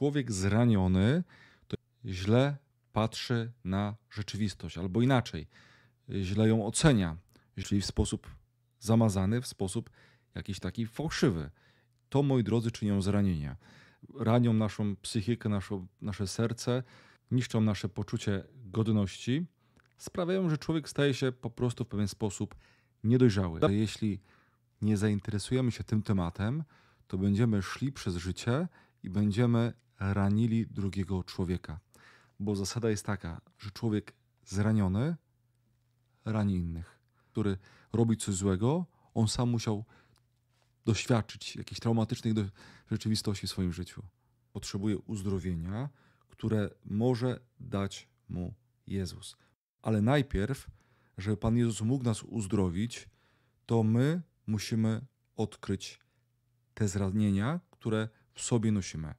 człowiek zraniony to źle patrzy na rzeczywistość, albo inaczej, źle ją ocenia, czyli w sposób zamazany, w sposób jakiś taki fałszywy. To, moi drodzy, czynią zranienia. Ranią naszą psychikę, naszą, nasze serce, niszczą nasze poczucie godności, sprawiają, że człowiek staje się po prostu w pewien sposób niedojrzały. Jeśli nie zainteresujemy się tym tematem, to będziemy szli przez życie i będziemy ranili drugiego człowieka. Bo zasada jest taka, że człowiek zraniony rani innych. Który robi coś złego, on sam musiał doświadczyć jakichś traumatycznych do rzeczywistości w swoim życiu. Potrzebuje uzdrowienia, które może dać mu Jezus. Ale najpierw, żeby Pan Jezus mógł nas uzdrowić, to my musimy odkryć te zranienia, które w sobie nosimy.